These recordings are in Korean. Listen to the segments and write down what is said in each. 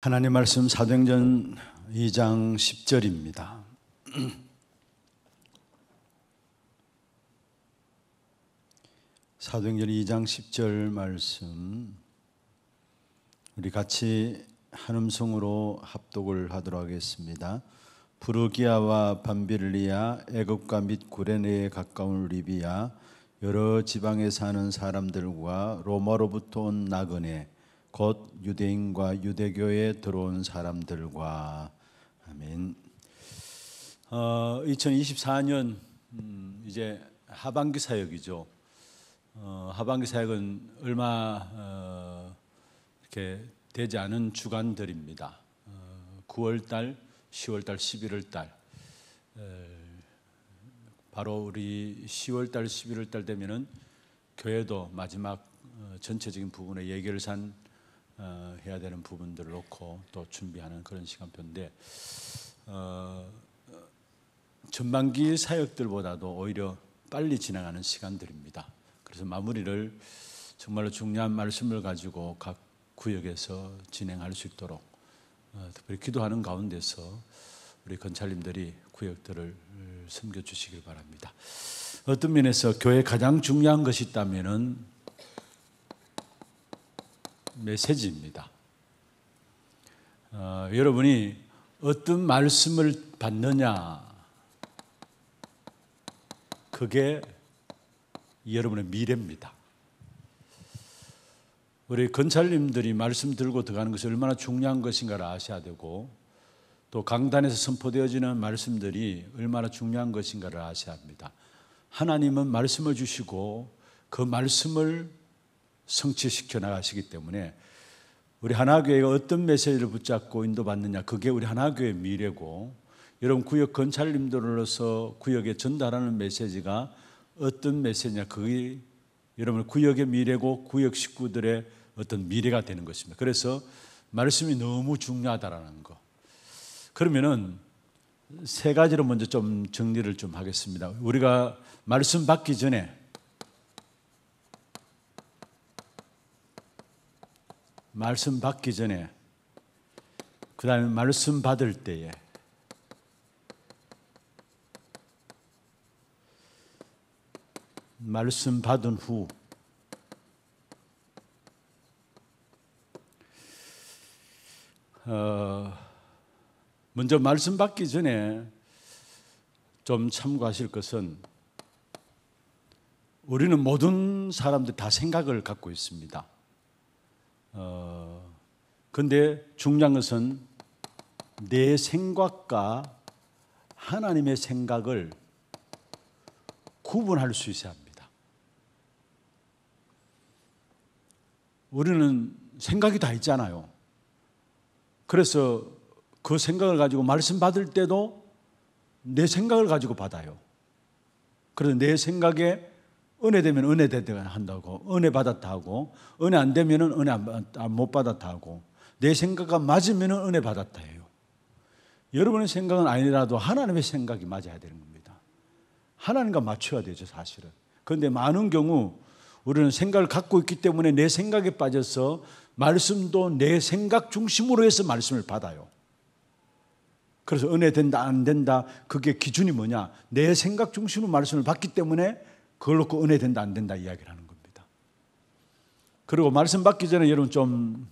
하나님 말씀 사도행전 2장 10절입니다. 사도행전 2장 10절 말씀 우리 같이 한음성으로 합독을 하도록 하겠습니다. 부르기아와 밤빌리아, 애굽과 및 구레네에 가까운 리비아 여러 지방에 사는 사람들과 로마로부터 온 나그네 곧 유대인과 유대교에 들어온 사람들과 아멘. 어, 2024년 음, 이제 하반기 사역이죠. 어, 하반기 사역은 얼마 어, 이렇게 되지 않은 주간들입니다. 어, 9월달, 10월달, 11월달. 바로 우리 10월달, 11월달 되면은 교회도 마지막 어, 전체적인 부분에 예결산 어, 해야 되는 부분들을 놓고 또 준비하는 그런 시간표인데 어, 전반기 사역들보다도 오히려 빨리 지나가는 시간들입니다. 그래서 마무리를 정말로 중요한 말씀을 가지고 각 구역에서 진행할 수 있도록 어, 특별히 기도하는 가운데서 우리 건찰님들이 구역들을 어, 섬겨 주시길 바랍니다. 어떤 면에서 교회 가장 중요한 것이 있다면은 메시지입니다. 어, 여러분이 어떤 말씀을 받느냐, 그게 여러분의 미래입니다. 우리 건찰님들이 말씀 들고 들어가는 것이 얼마나 중요한 것인가를 아셔야 되고, 또 강단에서 선포되어지는 말씀들이 얼마나 중요한 것인가를 아셔야 합니다. 하나님은 말씀을 주시고, 그 말씀을 성취시켜 나가시기 때문에 우리 하나교회가 어떤 메시지를 붙잡고 인도받느냐 그게 우리 하나교회의 미래고 여러분 구역 건찰님들로서 구역에 전달하는 메시지가 어떤 메시지냐 그게 여러분 구역의 미래고 구역 식구들의 어떤 미래가 되는 것입니다. 그래서 말씀이 너무 중요하다라는 거. 그러면은 세 가지로 먼저 좀 정리를 좀 하겠습니다. 우리가 말씀 받기 전에 말씀 받기 전에 그 다음에 말씀 받을 때에 말씀 받은 후 어, 먼저 말씀 받기 전에 좀 참고하실 것은 우리는 모든 사람들 다 생각을 갖고 있습니다. 어, 근데 중요한 것은 내 생각과 하나님의 생각을 구분할 수 있어야 합니다. 우리는 생각이 다 있잖아요. 그래서 그 생각을 가지고 말씀 받을 때도 내 생각을 가지고 받아요. 그래서 내 생각에 은혜 되면 은혜 되다 한다고 은혜 받았다 하고 은혜 안 되면은 은혜 아, 못 받았다 하고 내 생각과 맞으면은 은혜 받았다 해요. 여러분의 생각은 아니라도 하나님의 생각이 맞아야 되는 겁니다. 하나님과 맞춰야 되죠 사실은. 그런데 많은 경우 우리는 생각을 갖고 있기 때문에 내 생각에 빠져서 말씀도 내 생각 중심으로 해서 말씀을 받아요. 그래서 은혜 된다 안 된다 그게 기준이 뭐냐 내 생각 중심으로 말씀을 받기 때문에 그걸 놓고 은혜 된다 안 된다 이야기를 하는 겁니다. 그리고 말씀 받기 전에 여러분 좀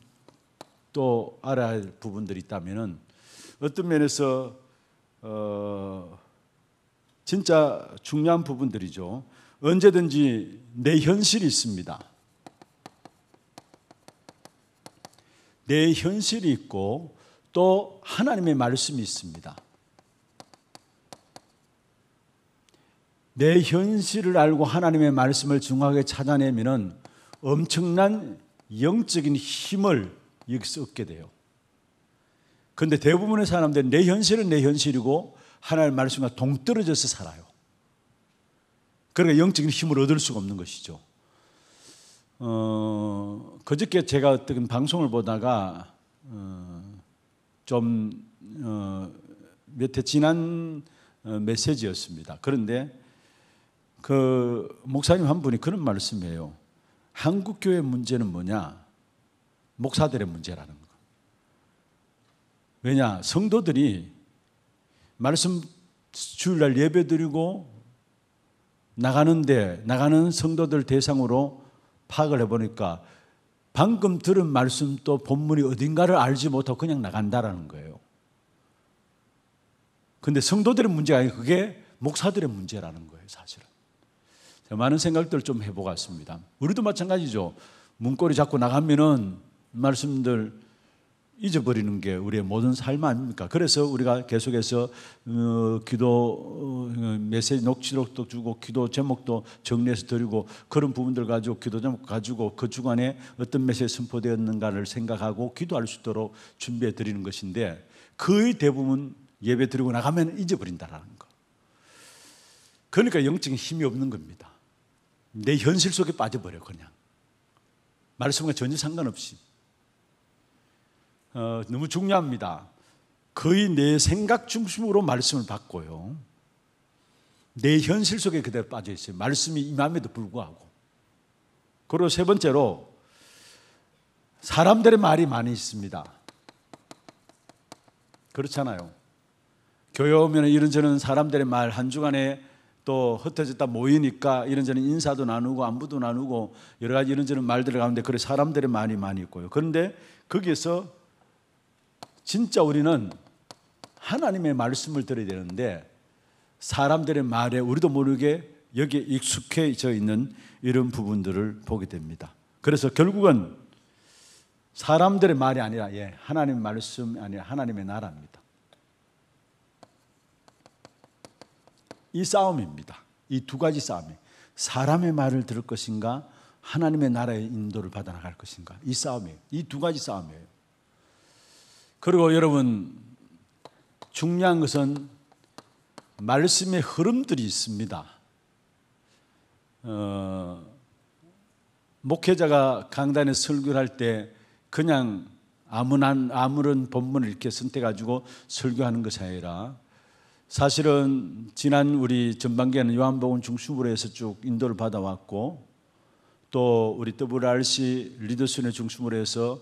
또 알아야 할 부분들이 있다면은 어떤 면에서 어 진짜 중요한 부분들이죠. 언제든지 내 현실이 있습니다. 내 현실이 있고 또 하나님의 말씀이 있습니다. 내 현실을 알고 하나님의 말씀을 중하게 찾아내면 엄청난 영적인 힘을 여기서 얻게 돼요. 그런데 대부분의 사람들은 내 현실은 내 현실이고 하나님의 말씀과 동떨어져서 살아요. 그러니까 영적인 힘을 얻을 수가 없는 것이죠. 어, 그저께 제가 어떤 방송을 보다가 어, 좀몇해 어, 지난 어, 메시지였습니다. 그런데 그 목사님 한 분이 그런 말씀이에요. 한국 교회 문제는 뭐냐? 목사들의 문제라는 거. 왜냐? 성도들이 말씀 주일날 예배 드리고 나가는데 나가는 성도들 대상으로 파악을 해보니까 방금 들은 말씀 또 본문이 어딘가를 알지 못하고 그냥 나간다라는 거예요. 근데 성도들의 문제가 아니고 그게 목사들의 문제라는 거예요, 사실은. 많은 생각들 을좀 해보았습니다. 우리도 마찬가지죠. 문고리 잡고 나가면은 말씀들 잊어버리는 게 우리의 모든 삶 아닙니까? 그래서 우리가 계속해서 어, 기도 어, 메시지 녹취록도 주고 기도 제목도 정리해서 드리고 그런 부분들 가지고 기도 제목 가지고 그 주간에 어떤 메시지 선포되었는가를 생각하고 기도할 수 있도록 준비해 드리는 것인데 거의 대부분 예배 드리고 나가면 잊어버린다라는 거. 그러니까 영적인 힘이 없는 겁니다. 내 현실 속에 빠져버려 그냥 말씀과 전혀 상관없이 어, 너무 중요합니다. 거의 내 생각 중심으로 말씀을 받고요. 내 현실 속에 그대로 빠져 있어요. 말씀이 임함에도 불구하고. 그리고 세 번째로 사람들의 말이 많이 있습니다. 그렇잖아요. 교회 오면 이런저런 사람들의 말 한 주간에 또 흩어졌다 모이니까 이런저런 인사도 나누고 안부도 나누고 여러 가지 이런저런 말들 가운데 그래 사람들이 많이 많이 있고요. 그런데 거기에서 진짜 우리는 하나님의 말씀을 들어야 되는데 사람들의 말에 우리도 모르게 여기에 익숙해져 있는 이런 부분들을 보게 됩니다. 그래서 결국은 사람들의 말이 아니라 예, 하나님의 말씀이 아니라 하나님의 나라입니다. 이 싸움입니다. 이 두 가지 싸움이 사람의 말을 들을 것인가 하나님의 나라의 인도를 받아 나갈 것인가 이 싸움이에요. 이 두 가지 싸움이에요. 그리고 여러분 중요한 것은 말씀의 흐름들이 있습니다. 어, 목회자가 강단에 설교할 때 그냥 아무런, 아무런 본문을 이렇게 선택가지고 설교하는 것이 아니라 사실은 지난 우리 전반기에는 요한복음 중심으로 해서 쭉 인도를 받아왔고 또 우리 WRC 리더스의 중심으로 해서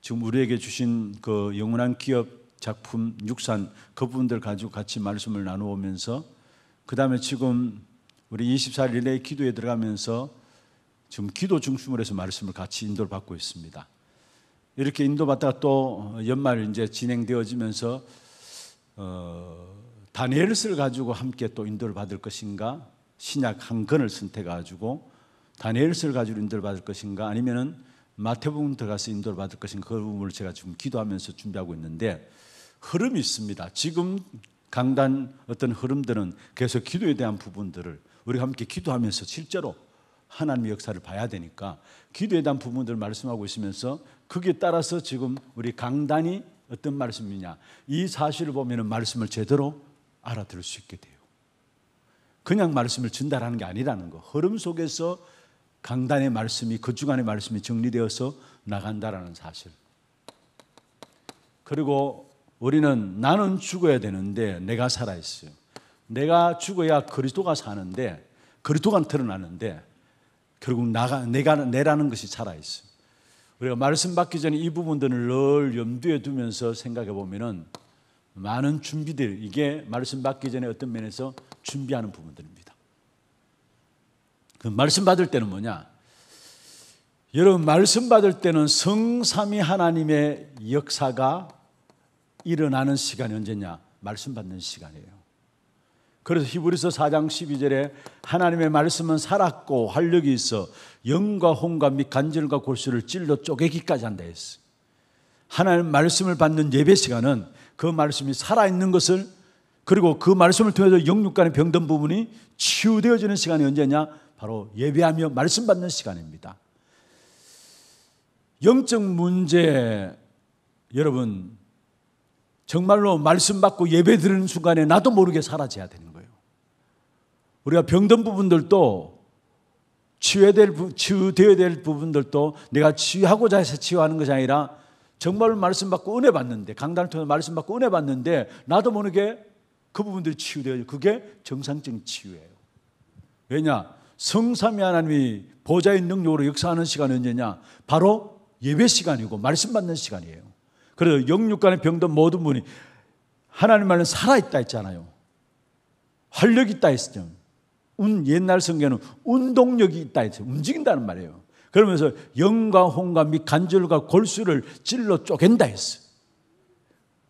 지금 우리에게 주신 그 영원한 기업 작품 육산 그 부분들 가지고 같이 말씀을 나누면서 그 다음에 지금 우리 24일 릴레이 기도에 들어가면서 지금 기도 중심으로 해서 말씀을 같이 인도를 받고 있습니다. 이렇게 인도받다가 또 연말 이제 진행되어지면서 어 다니엘스를 가지고 함께 또 인도를 받을 것인가? 신약 한 권을 선택해 가지고 다니엘스를 가지고 인도를 받을 것인가? 아니면은 마태복음 들어가서 인도를 받을 것인가? 그 부분을 제가 지금 기도하면서 준비하고 있는데 흐름이 있습니다. 지금 강단 어떤 흐름들은 계속 기도에 대한 부분들을 우리가 함께 기도하면서 실제로 하나님의 역사를 봐야 되니까 기도에 대한 부분들을 말씀하고 있으면서 거기에 따라서 지금 우리 강단이 어떤 말씀이냐 이 사실을 보면 말씀을 제대로 알아들을 수 있게 돼요. 그냥 말씀을 전달하는 게 아니라는 거. 흐름 속에서 강단의 말씀이 그 주간의 말씀이 정리되어서 나간다라는 사실. 그리고 우리는 나는 죽어야 되는데 내가 살아 있어요. 내가 죽어야 그리스도가 사는데 그리스도가 드러나는데 결국 나가 내가 내라는 것이 살아 있어요. 우리가 말씀 받기 전에 이 부분들을 늘 염두에 두면서 생각해 보면은 많은 준비들 이게 말씀 받기 전에 어떤 면에서 준비하는 부분들입니다. 그 말씀 받을 때는 뭐냐? 여러분 말씀 받을 때는 성삼위 하나님의 역사가 일어나는 시간이 언제냐? 말씀 받는 시간이에요. 그래서 히브리서 4장 12절에 하나님의 말씀은 살았고 활력이 있어 영과 혼과 및 간절과 골수를 찔러 쪼개기까지 한다 했어. 하나님 말씀을 받는 예배 시간은 그 말씀이 살아있는 것을 그리고 그 말씀을 통해서 영육 간의 병든 부분이 치유되어지는 시간이 언제냐? 바로 예배하며 말씀 받는 시간입니다. 영적 문제 여러분 정말로 말씀 받고 예배 드리는 순간에 나도 모르게 사라져야 되는 거예요. 우리가 병든 부분들도 치유될 치유되어야 될 부분들도 내가 치유하고자 해서 치유하는 것이 아니라 정말 말씀 받고 은혜 받는데 강단을 통해 말씀 받고 은혜 받는데 나도 모르게 그 부분들이 치유되어요. 그게 정상적인 치유예요. 왜냐? 성삼위 하나님이 보좌의 능력으로 역사하는 시간은 언제냐? 바로 예배 시간이고 말씀 받는 시간이에요. 그래서 영육간의 병도 모든 분이 하나님 말은 살아있다 했잖아요. 활력이 있다 했죠. 운 옛날 성경은 운동력이 있다 했어요. 움직인다는 말이에요. 그러면서 영과 홍과및 간절과 골수를 찔러 쪼갠다 했어.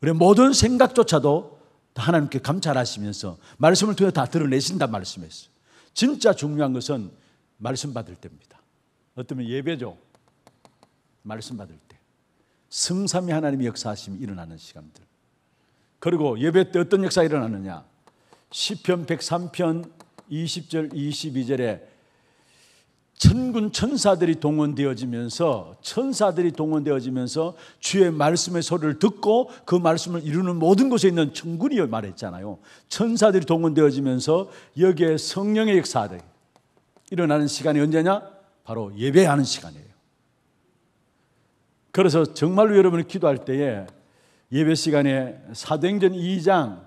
그래 모든 생각조차도 하나님께 감찰하시면서 말씀을 통해 다 드러내신다 말씀했어. 진짜 중요한 것은 말씀 받을 때입니다. 어쩌면 예배죠. 말씀 받을 때. 승삼이 하나님의 역사하심이 일어나는 시간들. 그리고 예배 때 어떤 역사 가 일어나느냐? 시편 103편 20절 22절에 천군 천사들이 동원되어지면서 천사들이 동원되어지면서 주의 말씀의 소리를 듣고 그 말씀을 이루는 모든 곳에 있는 천군이요 말했잖아요. 천사들이 동원되어지면서 여기에 성령의 역사들 일어나는 시간이 언제냐? 바로 예배하는 시간이에요. 그래서 정말로 여러분이 기도할 때에 예배 시간에 사도행전 2장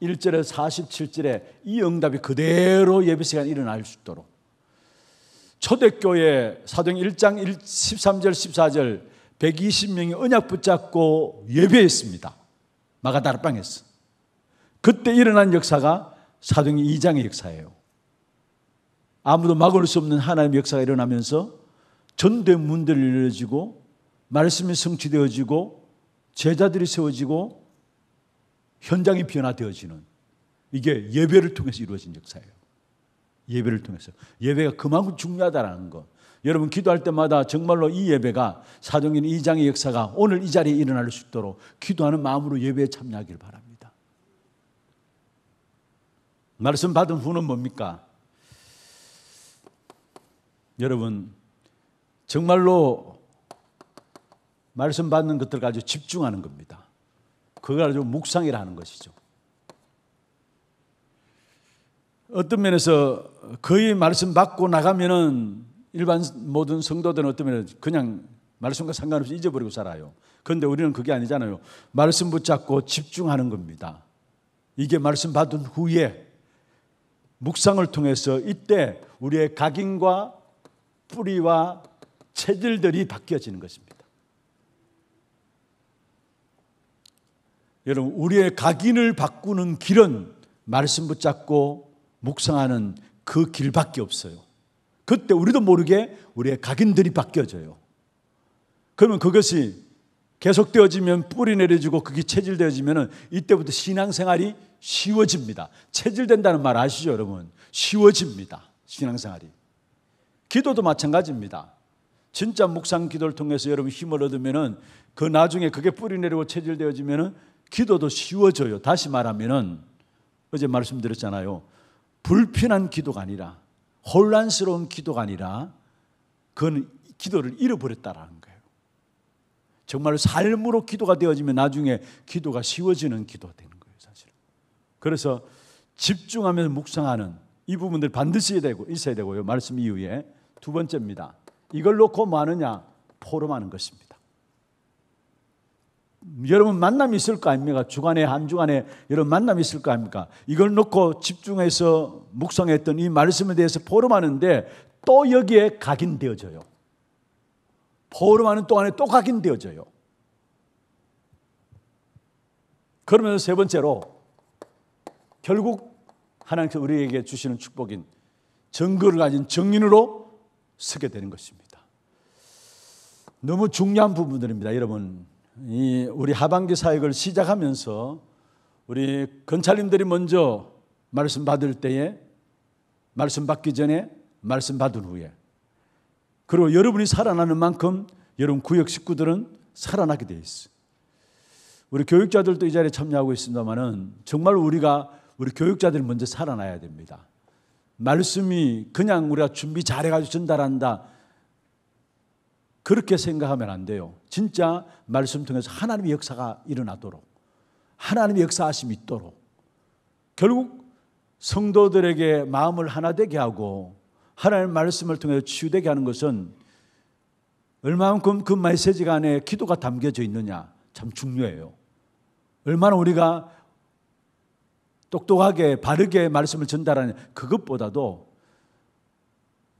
1절에서 47절에 이 응답이 그대로 예배 시간에 일어날 수 있도록 초대교회 사도행 1장 1, 13절 14절 120명이 언약 붙잡고 예배했습니다. 마가다락방에서. 그때 일어난 역사가 사도행 2장의 역사예요. 아무도 막을 수 없는 하나님의 역사가 일어나면서 전대문들이 열려지고 말씀이 성취되어지고 제자들이 세워지고 현장이 변화되어지는 이게 예배를 통해서 이루어진 역사예요. 예배를 통해서. 예배가 그만큼 중요하다라는 것. 여러분 기도할 때마다 정말로 이 예배가 사정인전 2장의 역사가 오늘 이 자리에 일어날 수 있도록 기도하는 마음으로 예배에 참여하길 바랍니다. 말씀 받은 후는 뭡니까? 여러분 정말로 말씀 받는 것들 가지고 집중하는 겁니다. 그걸 가지고 묵상이라 하는 것이죠. 어떤 면에서 거의 말씀 받고 나가면은 일반 모든 성도들은 어떤 면에서 그냥 말씀과 상관없이 잊어버리고 살아요. 그런데 우리는 그게 아니잖아요. 말씀 붙잡고 집중하는 겁니다. 이게 말씀 받은 후에 묵상을 통해서 이때 우리의 각인과 뿌리와 체질들이 바뀌어지는 것입니다. 여러분, 우리의 각인을 바꾸는 길은 말씀 붙잡고 묵상하는 그 길밖에 없어요. 그때 우리도 모르게 우리의 각인들이 바뀌어져요. 그러면 그것이 계속되어지면 뿌리 내려지고 그게 체질되어지면 이때부터 신앙생활이 쉬워집니다. 체질된다는 말 아시죠, 여러분? 쉬워집니다. 신앙생활이. 기도도 마찬가지입니다. 진짜 묵상 기도를 통해서 여러분 힘을 얻으면은 그 나중에 그게 뿌리 내리고 체질되어지면은 기도도 쉬워져요. 다시 말하면은 어제 말씀드렸잖아요. 불편한 기도가 아니라 혼란스러운 기도가 아니라 그건 기도를 잃어버렸다라는 거예요. 정말 삶으로 기도가 되어지면 나중에 기도가 쉬워지는 기도가 되는 거예요, 사실 그래서 집중하면서 묵상하는 이 부분들 반드시 되고 있어야 되고요. 말씀 이후에 두 번째입니다. 이걸 놓고 뭐 하느냐? 포럼하는 것입니다. 여러분 만남이 있을 거 아닙니까? 주간에 한 주간에 여러분 만남이 있을 거 아닙니까? 이걸 놓고 집중해서 묵상했던 이 말씀에 대해서 포럼하는데 또 여기에 각인되어져요. 포럼하는 동안에 또 각인되어져요. 그러면서 세 번째로 결국 하나님께서 우리에게 주시는 축복인 정거를 가진 정인으로 서게 되는 것입니다. 너무 중요한 부분들입니다, 여러분. 이 우리 하반기 사역을 시작하면서 우리 건찰님들이 먼저 말씀 받을 때에 말씀 받기 전에 말씀 받은 후에 그리고 여러분이 살아나는 만큼 여러분 구역 식구들은 살아나게 돼 있어. 우리 교육자들도 이 자리에 참여하고 있습니다만은 정말 우리가 우리 교육자들이 먼저 살아나야 됩니다. 말씀이 그냥 우리가 준비 잘해가지고 전달한다 그렇게 생각하면 안 돼요. 진짜 말씀 통해서 하나님의 역사가 일어나도록 하나님의 역사하심이 있도록 결국 성도들에게 마음을 하나 되게 하고 하나님의 말씀을 통해서 치유되게 하는 것은 얼마만큼 그 메시지 안에 기도가 담겨져 있느냐 참 중요해요. 얼마나 우리가 똑똑하게 바르게 말씀을 전달하는 그것보다도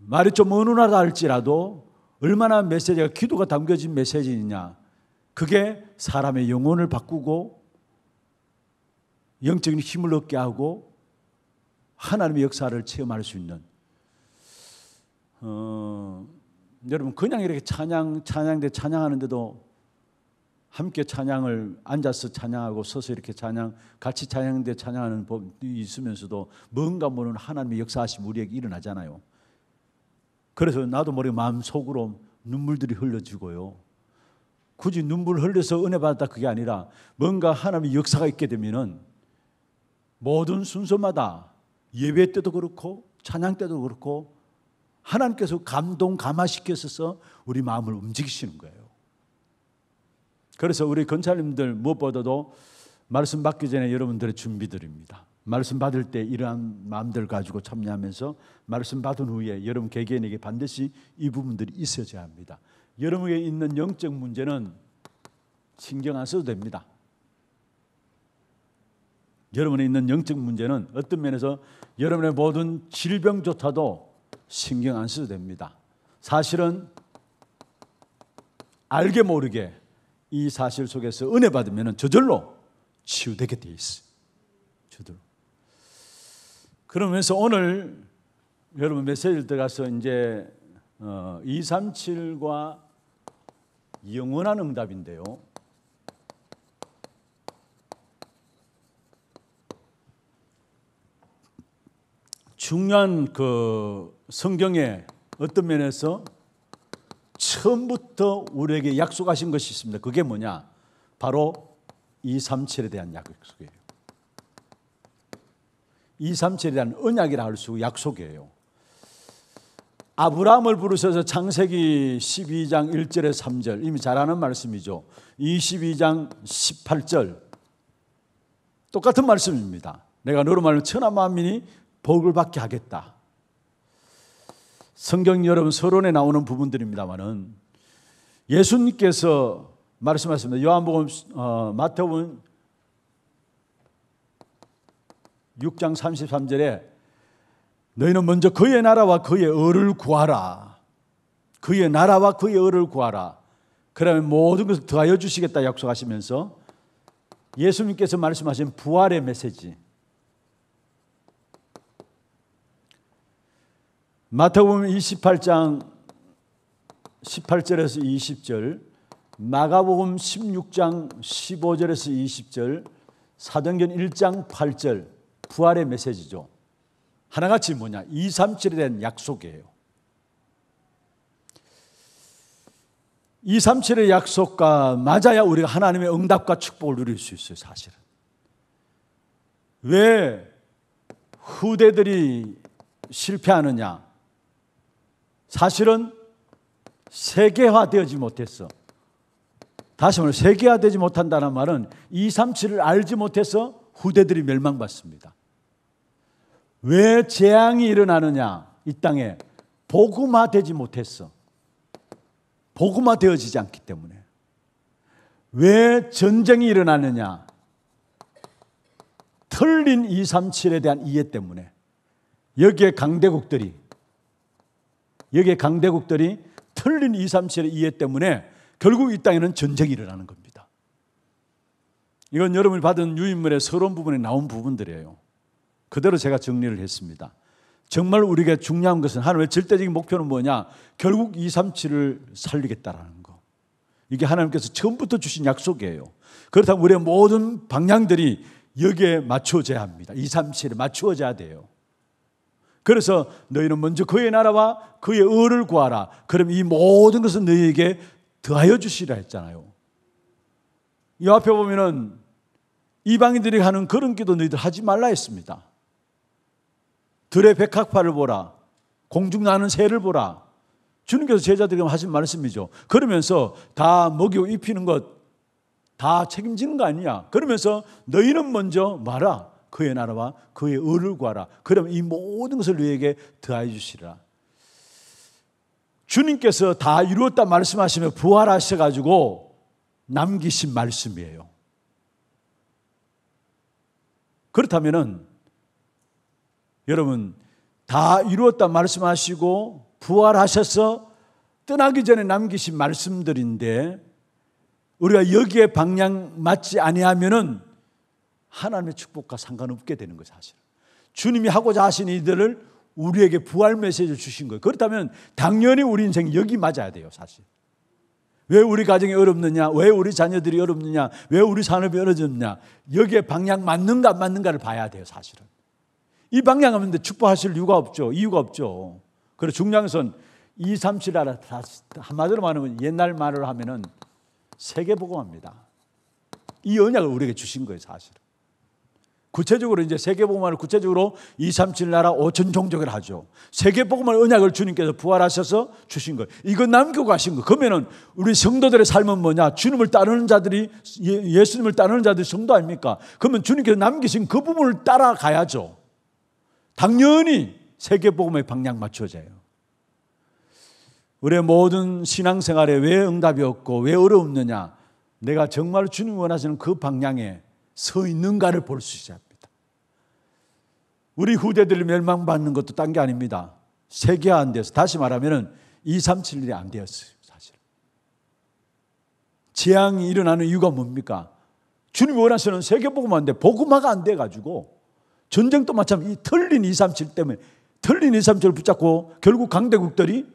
말이 좀 어눌하다 할지라도 얼마나 메시지가 기도가 담겨진 메시지냐 그게 사람의 영혼을 바꾸고 영적인 힘을 얻게 하고 하나님의 역사를 체험할 수 있는 어, 여러분 그냥 이렇게 찬양 찬양대 찬양하는데도 함께 찬양을 앉아서 찬양하고 서서 이렇게 찬양 같이 찬양대 찬양하는 법 있으면서도 뭔가 모르는 하나님의 역사하심 우리에게 일어나잖아요. 그래서 나도 모르게 마음속으로 눈물들이 흘러지고요. 굳이 눈물 흘려서 은혜 받았다 그게 아니라 뭔가 하나님의 역사가 있게 되면은 모든 순서마다 예배 때도 그렇고 찬양 때도 그렇고 하나님께서 감동 감화시켜서 우리 마음을 움직이시는 거예요. 그래서 우리 권사님들 무엇보다도 말씀 받기 전에 여러분들의 준비들입니다. 말씀 받을 때 이러한 마음들 가지고 참여하면서 말씀 받은 후에 여러분 개개인에게 반드시 이 부분들이 있어야 합니다. 여러분에게 있는 영적 문제는 신경 안 써도 됩니다. 여러분에 있는 영적 문제는 어떤 면에서 여러분의 모든 질병조차도 신경 안 써도 됩니다. 사실은 알게 모르게 이 사실 속에서 은혜 받으면 저절로 치유되게 돼 있어요. 저절로. 그러면서 오늘 여러분 메시지를 들어가서 이제 어, 237과 영원한 응답인데요. 중요한 그 성경의 어떤 면에서 처음부터 우리에게 약속하신 것이 있습니다. 그게 뭐냐? 바로 237에 대한 약속이에요. 237에 대한 언약이라 할수 약속이에요. 아브라함을 부르셔서 창세기 12장 1절에 3절 이미 잘 아는 말씀이죠. 22장 18절 똑같은 말씀입니다. 내가 너로 말로 천하 만민이 복을 받게 하겠다. 성경 여러분 서론에 나오는 부분들입니다만은 예수님께서 말씀하십니다. 요한복음 어, 마태복음 6장 33절에 너희는 먼저 그의 나라와 그의 어를 구하라. 그의 나라와 그의 어를 구하라. 그러면 모든 것을 더하여 주시겠다 약속하시면서 예수님께서 말씀하신 부활의 메시지. 마태복음 28장 18절에서 20절, 마가복음 16장 15절에서 20절, 사도행전 1장 8절, 부활의 메시지죠. 하나같이 뭐냐? 237에 대한 약속이에요. 237의 약속과 맞아야 우리가 하나님의 응답과 축복을 누릴 수 있어요, 사실은. 왜 후대들이 실패하느냐? 사실은 세계화되지 못했어. 다시 말해 세계화되지 못한다는 말은 237을 알지 못해서 후대들이 멸망받습니다. 왜 재앙이 일어나느냐? 이 땅에 복음화 되지 못했어. 복음화 되어지지 않기 때문에. 왜 전쟁이 일어나느냐? 틀린 237에 대한 이해 때문에. 여기에 강대국들이, 여기에 강대국들이 틀린 237의 이해 때문에 결국 이 땅에는 전쟁이 일어나는 겁니다. 이건 여러분이 받은 유인물의 서론 부분에 나온 부분들이에요. 그대로 제가 정리를 했습니다. 정말 우리에게 중요한 것은 하나님의 절대적인 목표는 뭐냐? 결국 237을 살리겠다라는 거. 이게 하나님께서 처음부터 주신 약속이에요. 그렇다면 우리의 모든 방향들이 여기에 맞춰져야 합니다. 237에 맞춰져야 돼요. 그래서 너희는 먼저 그의 나라와 그의 의를 구하라. 그럼 이 모든 것은 너희에게 더하여 주시라 했잖아요. 이 앞에 보면은 이방인들이 하는 그런 기도 너희들 하지 말라 했습니다. 들의 백학파를 보라. 공중 나는 새를 보라. 주님께서 제자들에게 하신 말씀이죠. 그러면서 다 먹이고 입히는 것 다 책임지는 거 아니냐. 그러면서 너희는 먼저 말아. 그의 나라와 그의 의를 구하라. 그러면 이 모든 것을 너희에게 더하여 주시리라. 주님께서 다 이루었다 말씀하시며 부활하셔가지고 남기신 말씀이에요. 그렇다면은 여러분 다 이루었다 말씀하시고 부활하셔서 떠나기 전에 남기신 말씀들인데 우리가 여기에 방향 맞지 아니하면은 하나님의 축복과 상관없게 되는 거예 사실. 주님이 하고자 하신 일들을 우리에게 부활 메시지를 주신 거예요. 그렇다면 당연히 우리 인생 여기 맞아야 돼요, 사실. 왜 우리 가정이 어렵느냐? 왜 우리 자녀들이 어렵느냐? 왜 우리 산업이 어려졌느냐? 여기에 방향 맞는가 안 맞는가를 봐야 돼요, 사실은. 이 방향하면 축복하실 이유가 없죠. 이유가 없죠. 그래서 중요한 2, 3, 7알아 한마디로 말하면 옛날 말을 하면은 세계복음합니다. 이 언약을 우리에게 주신 거예요, 사실 구체적으로 이제 세계복음화 구체적으로 2, 3, 7 나라 5천 종족을 하죠. 세계복음화 언약을 주님께서 부활하셔서 주신 거예요. 이거 남겨 가신 거. 그러면은 우리 성도들의 삶은 뭐냐? 주님을 따르는 자들이 예, 예수님을 따르는 자들이 성도 아닙니까? 그러면 주님께서 남기신 그 부분을 따라가야죠. 당연히 세계복음의 방향 맞춰져요. 우리의 모든 신앙생활에 왜 응답이 없고 왜 어려웠느냐? 내가 정말 주님 원하시는 그 방향에 서 있는가를 볼 수있어니다 우리 후대들이 멸망받는 것도 딴 게 아닙니다. 세계화 안 돼서 다시 말하면 2371이 안 되었어요. 사실. 재앙이 일어나는 이유가 뭡니까? 주님 원하시는 세계복음 안 돼. 복음화가 안 돼가지고 전쟁도 마찬가지. 이 틀린 237 때문에 틀린 237을 붙잡고 결국 강대국들이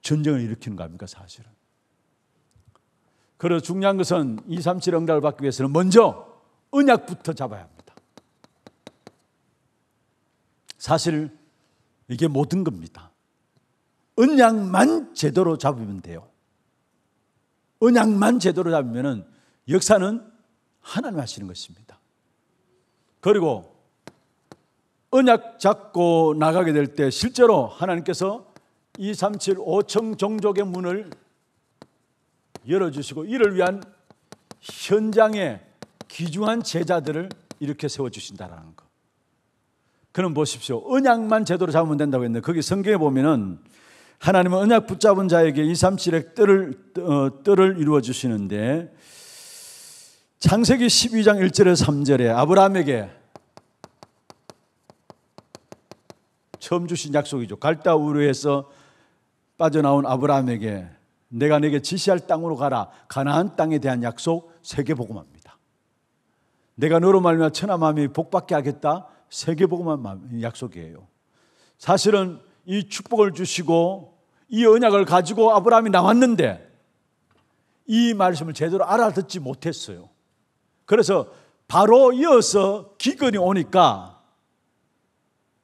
전쟁을 일으키는 거 아닙니까, 사실은. 그래서 중요한 것은 237 응답을 받기 위해서는 먼저 언약부터 잡아야 합니다. 사실 이게 모든 겁니다. 언약만 제대로 잡으면 돼요. 언약만 제대로 잡으면 역사는 하나님 하시는 것입니다. 그리고 언약 잡고 나가게 될 때 실제로 하나님께서 237 5층 종족의 문을 열어주시고 이를 위한 현장의 귀중한 제자들을 이렇게 세워주신다라는 거. 그럼 보십시오. 언약만 제대로 잡으면 된다고 했는데 거기 성경에 보면은 하나님은 언약 붙잡은 자에게 237의 뜰을, 어, 뜰을 이루어 주시는데 창세기 12장 1절에서 3절에 아브라함에게 처음 주신 약속이죠. 갈다 우르에서 빠져나온 아브라함에게 내가 내게 지시할 땅으로 가라. 가나안 땅에 대한 약속 세계 복음합니다. 내가 너로 말미암아 천하 만이 복받게 하겠다. 세계 복음한 약속이에요. 사실은 이 축복을 주시고 이 언약을 가지고 아브라함이 나왔는데 이 말씀을 제대로 알아듣지 못했어요. 그래서 바로 이어서 기근이 오니까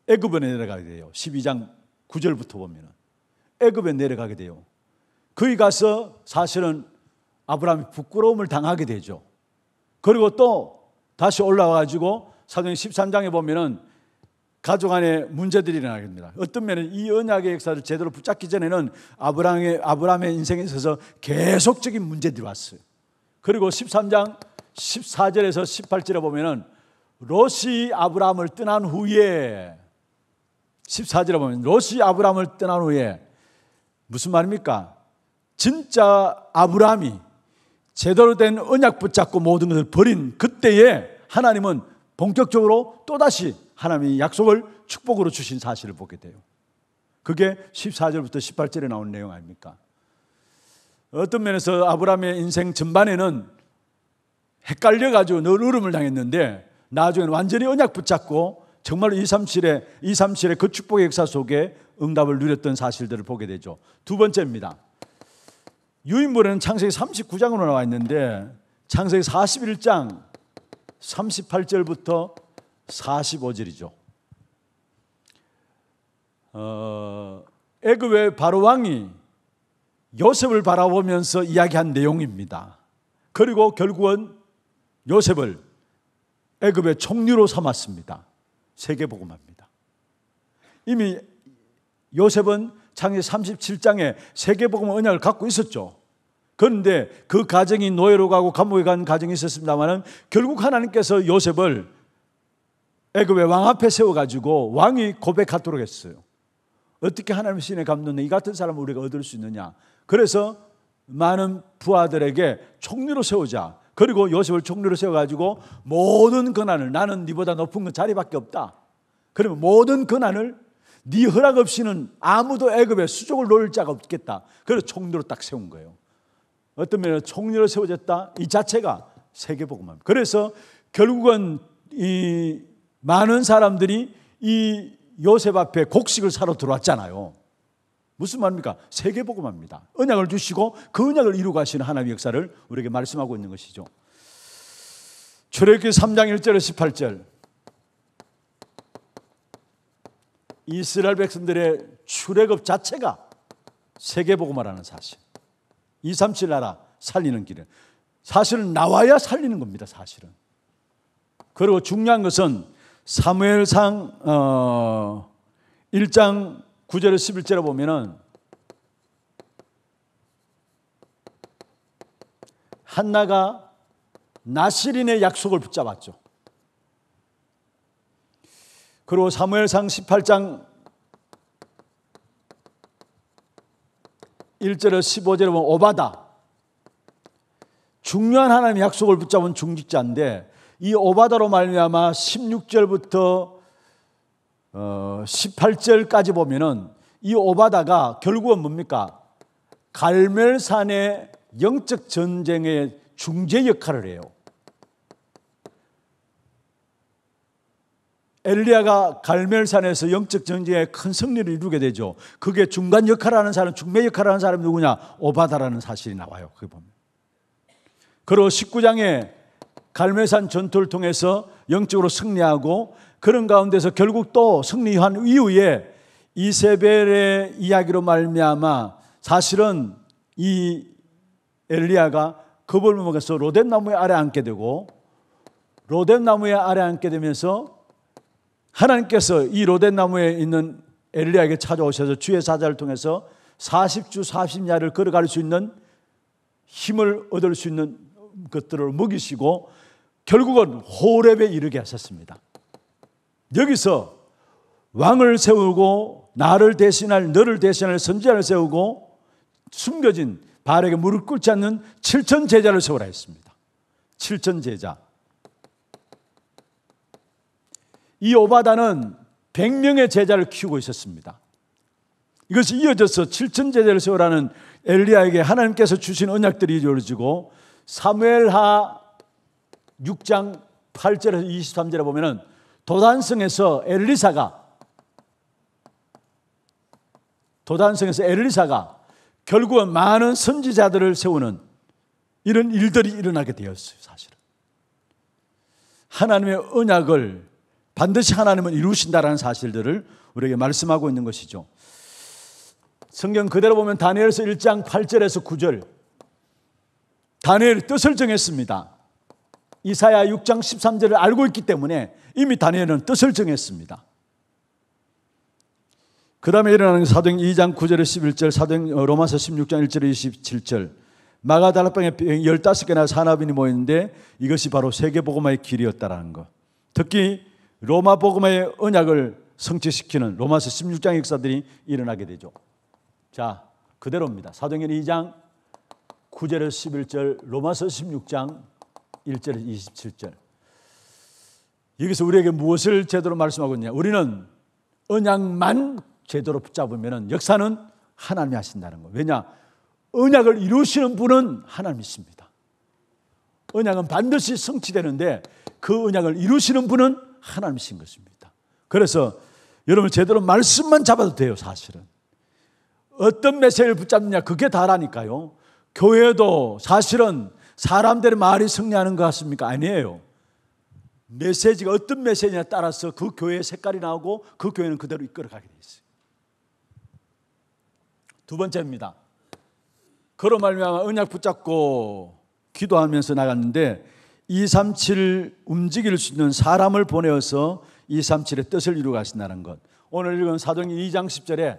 애굽에 내려가게 돼요. 12장 9절부터 보면은 애굽에 내려가게 돼요. 거기 가서 사실은 아브라함이 부끄러움을 당하게 되죠. 그리고 또 다시 올라와 가지고 사도행 13장에 보면은 가족 안에 문제들이 일어나게 됩니다. 어떤 면은 이 언약의 역사를 제대로 붙잡기 전에는 아브라함의, 아브라함의 인생에 있어서 계속적인 문제들이 왔어요. 그리고 13장 14절에서 18절에 보면은 롯이 아브라함을 떠난 후에 14절에 보면 롯이 아브라함을 떠난 후에 무슨 말입니까? 진짜 아브람이 제대로 된 언약 붙잡고 모든 것을 버린 그때에 하나님은 본격적으로 또다시 하나님의 약속을 축복으로 주신 사실을 보게 돼요. 그게 14절부터 18절에 나온 내용 아닙니까? 어떤 면에서 아브라함의 인생 전반에는 헷갈려가지고 늘 울음을 당했는데 나중에는 완전히 언약 붙잡고 정말로 237의 237의 그 축복의 역사 속에 응답을 누렸던 사실들을 보게 되죠. 두 번째입니다. 유인물에는 창세기 39장으로 나와 있는데 창세기 41장 38절부터 45절이죠. 어, 애굽의 바로 왕이 요셉을 바라보면서 이야기한 내용입니다. 그리고 결국은 요셉을 애굽의 총리로 삼았습니다. 세계 복음화입니다. 이미 요셉은 창세 37장에 세계 복음 언약을 갖고 있었죠. 그런데 그 가정이 노예로 가고 감옥에 간 가정이 있었습니다만은 결국 하나님께서 요셉을 애굽의 왕 앞에 세워 가지고 왕이 고백하도록 했어요. 어떻게 하나님 신에 감동된 이 같은 사람을 우리가 얻을 수 있느냐? 그래서 많은 부하들에게 총리로 세우자. 그리고 요셉을 총리로 세워가지고 모든 권한을 나는 네보다 높은 건 자리밖에 없다. 그러면 모든 권한을 네 허락 없이는 아무도 애굽에 수족을 놓을 자가 없겠다. 그래서 총리로 딱 세운 거예요. 어떤 면에서 총리로 세워졌다. 이 자체가 세계복음화. 그래서 결국은 이 많은 사람들이 이 요셉 앞에 곡식을 사러 들어왔잖아요. 무슨 말입니까? 세계복음합니다. 언약을 주시고 그 언약을 이루 가시는 하나님의 역사를 우리에게 말씀하고 있는 것이죠. 출애굽기 3장 1절에서 18절. 이스라엘 백성들의 출애굽 자체가 세계복음화라는 사실. 237 나라 살리는 길은 사실은 나와야 살리는 겁니다, 사실은. 그리고 중요한 것은 사무엘상 어 1장 9절에 11절에 보면은 한나가 나시린의 약속을 붙잡았죠. 그리고 사무엘상 18장 1절에 15절에 보면 오바다 중요한 하나님의 약속을 붙잡은 중직자인데 이 오바다로 말미암아 16절부터 어, 18절까지 보면은 이 오바다가 결국은 뭡니까? 갈멜산의 영적 전쟁의 중재 역할을 해요. 엘리야가 갈멜산에서 영적 전쟁에 큰 승리를 이루게 되죠. 그게 중간 역할을 하는 사람, 중매 역할을 하는 사람이 누구냐? 오바다라는 사실이 나와요. 그 보면. 그리고 19장에 갈멜산 전투를 통해서 영적으로 승리하고 그런 가운데서 결국 또 승리한 이후에 이세벨의 이야기로 말미암아 사실은 이 엘리야가 거벌목에서 로뎀나무의 아래 앉게 되고 로뎀나무의 아래 앉게 되면서 하나님께서 이 로뎀나무에 있는 엘리야에게 찾아오셔서 주의 사자를 통해서 40주 40야를 걸어갈 수 있는 힘을 얻을 수 있는 것들을 먹이시고 결국은 호렙에 이르게 하셨습니다. 여기서 왕을 세우고 나를 대신할 너를 대신할 선지자를 세우고 숨겨진 바알에게 무릎 꿇지 않는 7천 제자를 세우라 했습니다. 7천 제자. 이 오바다는 100명의 제자를 키우고 있었습니다. 이것이 이어져서 7천 제자를 세우라는 엘리야에게 하나님께서 주신 언약들이 이루어지고 사무엘하 6장 8절에서 23절에 보면은 도단성에서 엘리사가 도단성에서 엘리사가 결국은 많은 선지자들을 세우는 이런 일들이 일어나게 되었어요, 사실은. 하나님의 언약을 반드시 하나님은 이루신다라는 사실들을 우리에게 말씀하고 있는 것이죠. 성경 그대로 보면 다니엘서 1장 8절에서 9절. 다니엘 뜻을 정했습니다. 이사야 6장 13절을 알고 있기 때문에 이미 다니엘은 뜻을 정했습니다. 그 다음에 일어나는 사도행 2장 9절에 11절, 사도행 로마서 16장 1절에 27절, 마가다락방에 15개나 산업인이 모였는데 이것이 바로 세계복음화의 길이었다라는 것. 특히 로마 복음화의 언약을 성취시키는 로마서 16장 역사들이 일어나게 되죠. 자, 그대로입니다. 사도행 2장 9절에 11절, 로마서 16장 1절에서 27절. 여기서 우리에게 무엇을 제대로 말씀하고 있냐? 우리는 언약만 제대로 붙잡으면 역사는 하나님이 하신다는 거. 예요 왜냐? 언약을 이루시는 분은 하나님이십니다. 언약은 반드시 성취되는데 그 언약을 이루시는 분은 하나님이신 것입니다. 그래서 여러분 제대로 말씀만 잡아도 돼요, 사실은. 어떤 메시지를 붙잡느냐 그게 다라니까요. 교회도 사실은 사람들의 말이 승리하는 것 같습니까? 아니에요. 메시지가 어떤 메시지냐 따라서 그 교회의 색깔이 나오고 그 교회는 그대로 이끌어가게 돼 있어요. 두 번째입니다. 그로 말미암약 붙잡고 기도하면서 나갔는데 237 움직일 수 있는 사람을 보내어서 237의 뜻을 이루어 가신다는 것. 오늘 읽은 사도행 2장 10절에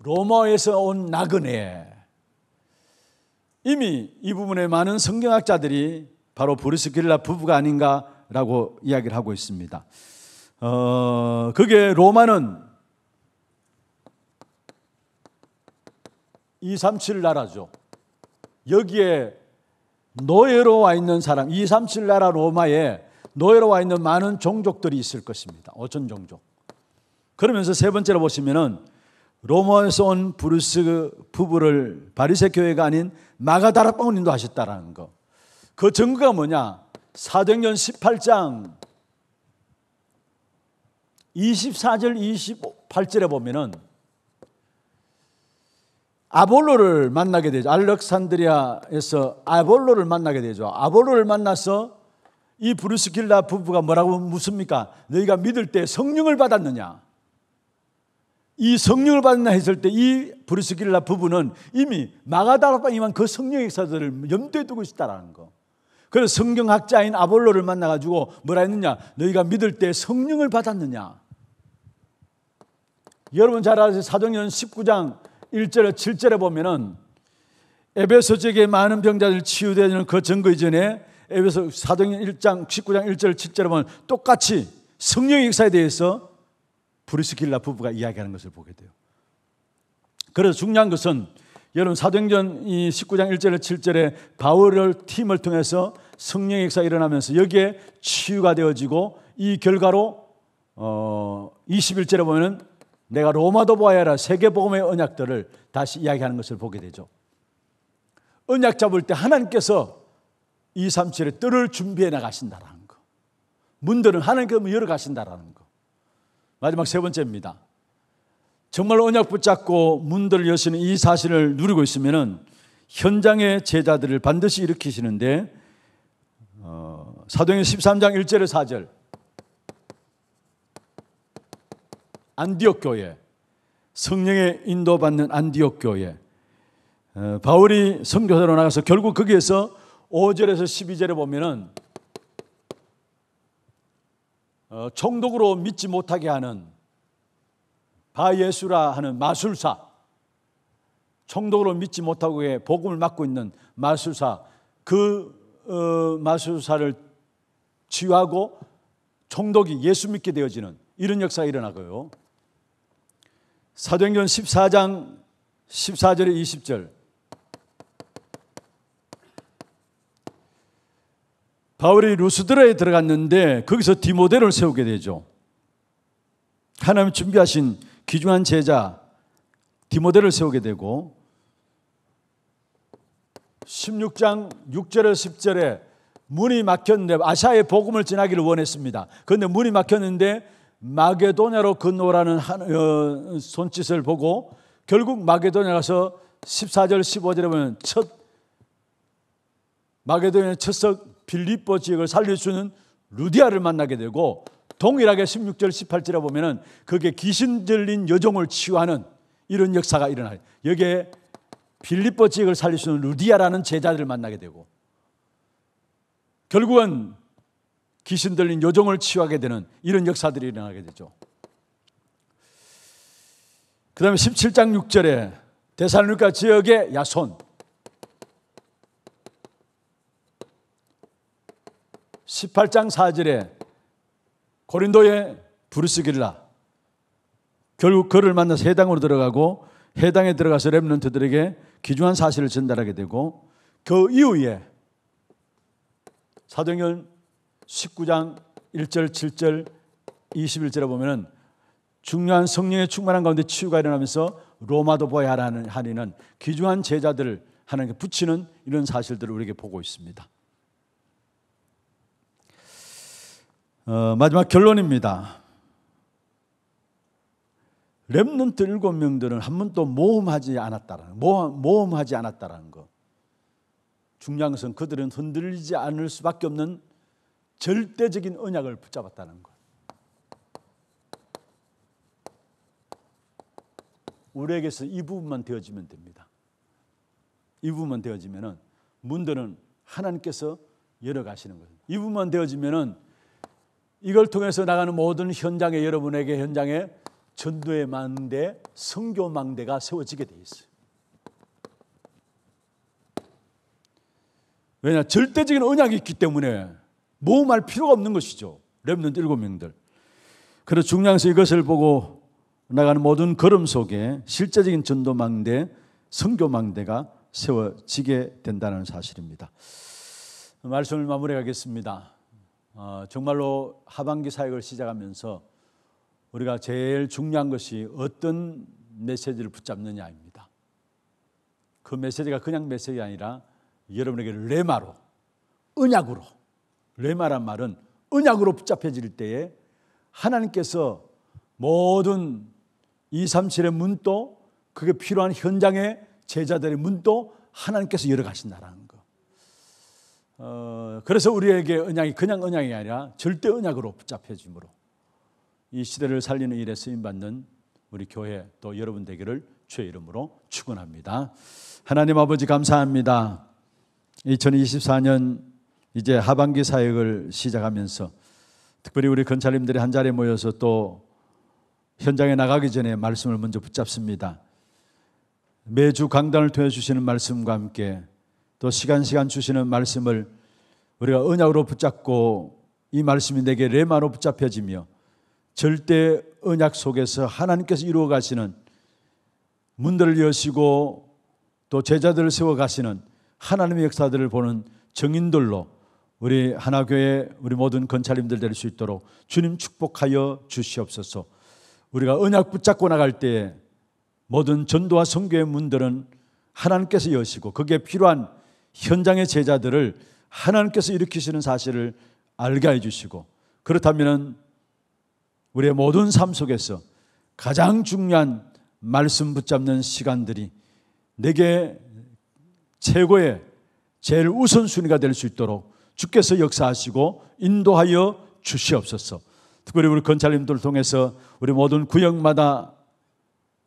로마에서 온 나그네 이미 이 부분에 많은 성경학자들이 바로 브리스길라 부부가 아닌가라고 이야기를 하고 있습니다. 어, 그게 로마는 237 나라죠. 여기에 노예로 와 있는 사람, 237 나라 로마에 노예로 와 있는 많은 종족들이 있을 것입니다. 5천 종족. 그러면서 세 번째로 보시면은 로마에서 온 브루스 그 부부를 바리새 교회가 아닌 마가다락빵으 인도하셨다라는 거. 그 증거가 뭐냐? 사도행전 18장 24절 28절에 보면은 아볼로를 만나게 되죠. 알렉산드리아에서 아볼로를 만나게 되죠. 아볼로를 만나서 이 브루스길라 부부가 뭐라고 묻습니까? 너희가 믿을 때 성령을 받았느냐? 이 성령을 받나 했을 때 이브리스길라 부부는 이미 마가다락방 이만그 성령 의 역사들을 염두에 두고 있었다라는 거. 그래서 성경학자인 아볼로를 만나가지고 뭐라 했느냐? 너희가 믿을 때 성령을 받았느냐? 여러분 잘 아세요. 사정행 19장 1절에 7절에 보면은 에베소 지역에 많은 병자들 치유되는 그 증거 이전에 에베소 사도행 1장 19장 1절 7절에 보면 똑같이 성령 의 역사에 대해서 브리스킬라 부부가 이야기하는 것을 보게 돼요. 그래서 중요한 것은 여러분 사도행전 19장 1절 7절에 바울을 팀을 통해서 성령 역사 일어나면서 여기에 치유가 되어지고 이 결과로 어 21절에 보면은 내가 로마도 보아야라 세계 복음의 언약들을 다시 이야기하는 것을 보게 되죠. 언약 잡을 때 하나님께서 2, 3, 7의 뜰을 준비해 나가신다라는 거. 문들은 하나님께서 열어 가신다라는 거. 마지막 세 번째입니다. 정말 언약 붙잡고 문들을 여시는 이 사실을 누리고 있으면은 현장의 제자들을 반드시 일으키시는데 어, 사도행전 13장 1절에 4절 안디옥 교회 성령의 인도받는 안디옥 교회 어, 바울이 선교사로 나가서 결국 거기에서 5절에서 12절에 보면은 어, 정독으로 믿지 못하게 하는 바예수라 하는 마술사, 정독으로 믿지 못하고 복음을 맡고 있는 마술사, 그 어, 마술사를 치유하고 총독이 예수 믿게 되어지는 이런 역사가 일어나고요. 사도행전 14장 14절에 20절 바울이 루스드라에 들어갔는데 거기서 디모델을 세우게 되죠. 하나님 준비하신 귀중한 제자 디모데를 세우게 되고 16장 6절에 10절에 문이 막혔는데 아시아의 복음을 지나기를 원했습니다. 그런데 문이 막혔는데 마게도냐로 건너라는 어, 손짓을 보고 결국 마게도냐 가서 14절 15절에 보면 첫 마게도냐 첫석 빌립보 지역을 살릴 수 있는 루디아를 만나게 되고 동일하게 16절 18절에 보면은 그게 귀신 들린 여종을 치유하는 이런 역사가 일어나요. 여기에 빌립보 지역을 살릴 수 있는 루디아라는 제자들을 만나게 되고 결국은 귀신 들린 여종을 치유하게 되는 이런 역사들이 일어나게 되죠. 그 다음에 17장 6절에 대살로가 지역의 야손 18장 4절에 고린도에 부르스길라 결국 그를 만나서 해당으로 들어가고 해당에 들어가서 렘런트들에게 귀중한 사실을 전달하게 되고 그 이후에 사도행전 19장 1절 7절 21절에 보면 중요한 성령의 충만한 가운데 치유가 일어나면서 로마도 보야 하는 하리는 귀중한 제자들을 하나님께 붙이는 이런 사실들을 우리에게 보고 있습니다. 어, 마지막 결론입니다. 랩넌트 일곱 명들은 한 번도 모험하지 않았다라는 모험, 모험하지 않았다라는 거. 중요한 것은 그들은 흔들리지 않을 수밖에 없는 절대적인 언약을 붙잡았다는 것. 우리에게서 이 부분만 되어지면 됩니다. 이 부분만 되어지면은 문들은 하나님께서 열어가시는 거예요. 이 부분만 되어지면은 이걸 통해서 나가는 모든 현장에 여러분에게 현장에 전도의 망대, 성교 망대가 세워지게 돼 있어요. 왜냐 절대적인 언약이 있기 때문에 모험할 필요가 없는 것이죠. 렘넌트 일곱 명들. 그래서 중량에서 이것을 보고 나가는 모든 걸음 속에 실제적인 전도 망대, 성교 망대가 세워지게 된다는 사실입니다. 말씀을 마무리하겠습니다. 어, 정말로 하반기 사역을 시작하면서 우리가 제일 중요한 것이 어떤 메시지를 붙잡느냐입니다. 그 메시지가 그냥 메시지가 아니라 여러분에게 레마로 언약으로 레마란 말은 언약으로 붙잡혀질 때에 하나님께서 모든 237의 문도 그게 필요한 현장의 제자들의 문도 하나님께서 열어가신다라는 거. 어, 그래서 우리에게 언약이 그냥 은양이 아니라 절대 은약으로 붙잡혀짐으로 이 시대를 살리는 일에 쓰임받는 우리 교회 또 여러분 되기를 주의 이름으로 축원합니다. 하나님 아버지 감사합니다. 2024년 이제 하반기 사역을 시작하면서 특별히 우리 건찰님들이 한 자리에 모여서 또 현장에 나가기 전에 말씀을 먼저 붙잡습니다. 매주 강단을 통해 주시는 말씀과 함께 또 시간 시간 주시는 말씀을 우리가 은약으로 붙잡고 이 말씀이 내게 레마로 붙잡혀지며 절대 은약 속에서 하나님께서 이루어 가시는 문들을 여시고 또 제자들을 세워 가시는 하나님의 역사들을 보는 정인들로 우리 하나교회 우리 모든 건찰님들 될 수 있도록 주님 축복하여 주시옵소서. 우리가 은약 붙잡고 나갈 때에 모든 전도와 성교의 문들은 하나님께서 여시고 그게 필요한 현장의 제자들을 하나님께서 일으키시는 사실을 알게 해주시고 그렇다면 우리의 모든 삶 속에서 가장 중요한 말씀 붙잡는 시간들이 내게 최고의 제일 우선순위가 될 수 있도록 주께서 역사하시고 인도하여 주시옵소서. 특별히 우리 건찰님들 통해서 우리 모든 구역마다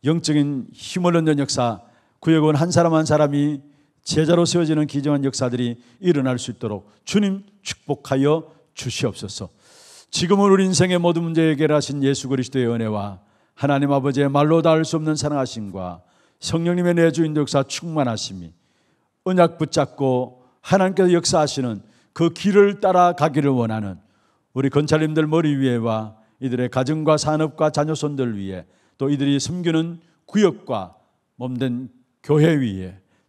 영적인 힘을 얻는 역사, 구역은 한 사람 한 사람이 제자로 세워지는 기정한 역사들이 일어날 수 있도록 주님 축복하여 주시옵소서. 지금은 우리 인생의 모든 문제 해결하신 예수 그리스도의 은혜와 하나님 아버지의 말로 닿을 수 없는 사랑하심과 성령님의 내주인 역사 충만하심이 언약 붙잡고 하나님께서 역사하시는 그 길을 따라가기를 원하는 우리 건찰님들 머리 위에와 이들의 가정과 산업과 자녀손들 위에 또 이들이 섬기는 구역과 몸된 교회 위에